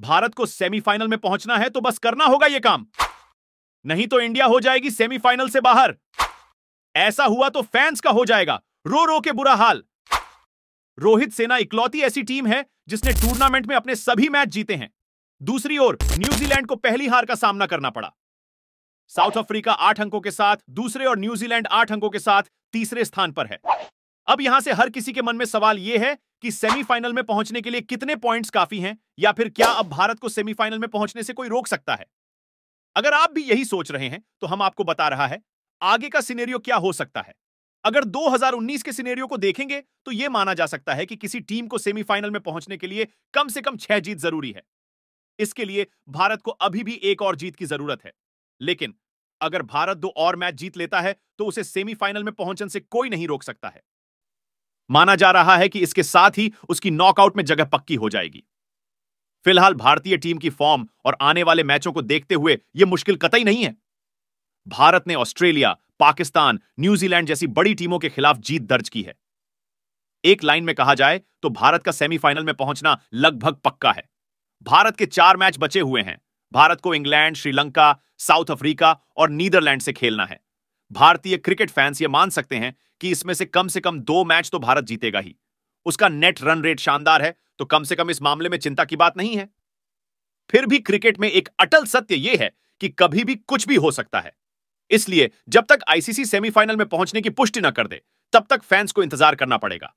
भारत को सेमीफाइनल में पहुंचना है तो बस करना होगा ये काम नहीं तो इंडिया हो जाएगी सेमीफाइनल से बाहर ऐसा हुआ तो फैंस का हो जाएगा रो रो के बुरा हाल रोहित सेना इकलौती ऐसी टीम है जिसने टूर्नामेंट में अपने सभी मैच जीते हैं दूसरी ओर न्यूजीलैंड को पहली हार का सामना करना पड़ा साउथ अफ्रीका आठ अंकों के साथ दूसरे और न्यूजीलैंड आठ अंकों के साथ तीसरे स्थान पर है अब यहां से हर किसी के मन में सवाल यह है कि सेमीफाइनल में पहुंचने के लिए कितने पॉइंट्स काफी हैं या फिर क्या अब भारत को सेमीफाइनल में पहुंचने से कोई रोक सकता है अगर आप भी यही सोच रहे हैं तो हम आपको बता रहा है आगे का सिनेरियो क्या हो सकता है अगर 2019 के सिनेरियो को देखेंगे तो यह माना जा सकता है कि किसी टीम को सेमीफाइनल में पहुंचने के लिए कम से कम छह जीत जरूरी है इसके लिए भारत को अभी भी एक और जीत की जरूरत है लेकिन अगर भारत दो और मैच जीत लेता है तो उसे सेमीफाइनल में पहुंचने से कोई नहीं रोक सकता है माना जा रहा है कि इसके साथ ही उसकी नॉकआउट में जगह पक्की हो जाएगी फिलहाल भारतीय टीम की फॉर्म और आने वाले मैचों को देखते हुए यह मुश्किल कतई नहीं है भारत ने ऑस्ट्रेलिया पाकिस्तान न्यूजीलैंड जैसी बड़ी टीमों के खिलाफ जीत दर्ज की है एक लाइन में कहा जाए तो भारत का सेमीफाइनल में पहुंचना लगभग पक्का है भारत के चार मैच बचे हुए हैं भारत को इंग्लैंड श्रीलंका साउथ अफ्रीका और नीदरलैंड से खेलना है भारतीय क्रिकेट फैंस ये मान सकते हैं कि इसमें से कम से कम दो मैच तो भारत जीतेगा ही उसका नेट रन रेट शानदार है तो कम से कम इस मामले में चिंता की बात नहीं है फिर भी क्रिकेट में एक अटल सत्य यह है कि कभी भी कुछ भी हो सकता है इसलिए जब तक आईसीसी सेमीफाइनल में पहुंचने की पुष्टि न कर दे तब तक फैंस को इंतजार करना पड़ेगा